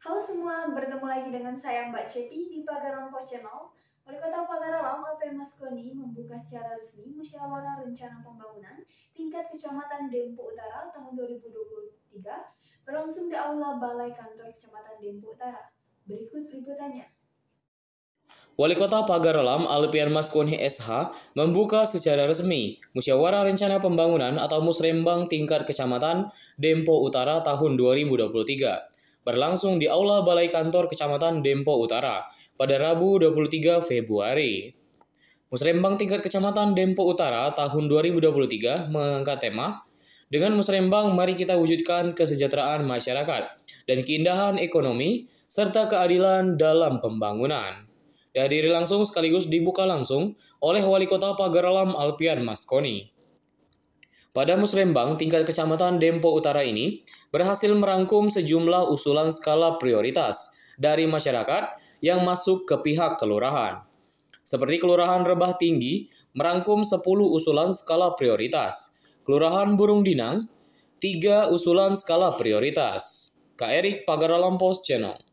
Halo semua, bertemu lagi dengan saya Mbak Cepi di Pagar Rompo Channel. Wali Kota Pagar Pagarawang LP Maskoni membuka secara resmi musyawarah rencana pembangunan tingkat Kecamatan Dempo Utara tahun 2023 berlangsung di Aula Balai Kantor Kecamatan Dempo Utara. Berikut liputannya. Wali Kota Pagar Alam Alpian Maskuni SH membuka secara resmi Musyawarah Rencana Pembangunan atau Musrembang tingkat Kecamatan Dempo Utara tahun 2023 berlangsung di Aula Balai Kantor Kecamatan Dempo Utara pada Rabu 23 Februari. Musrembang tingkat Kecamatan Dempo Utara tahun 2023 mengangkat tema dengan musrembang mari kita wujudkan kesejahteraan masyarakat dan keindahan ekonomi serta keadilan dalam pembangunan. Dihadiri langsung sekaligus dibuka langsung oleh Wali Kota Pagaralam Alpian Maskoni. Pada Musrembang tingkat Kecamatan Dempo Utara ini berhasil merangkum sejumlah usulan skala prioritas dari masyarakat yang masuk ke pihak kelurahan. Seperti Kelurahan Rebah Tinggi merangkum 10 usulan skala prioritas, Kelurahan Burung Dinang 3 usulan skala prioritas. Kak Erik Pagaralam Channel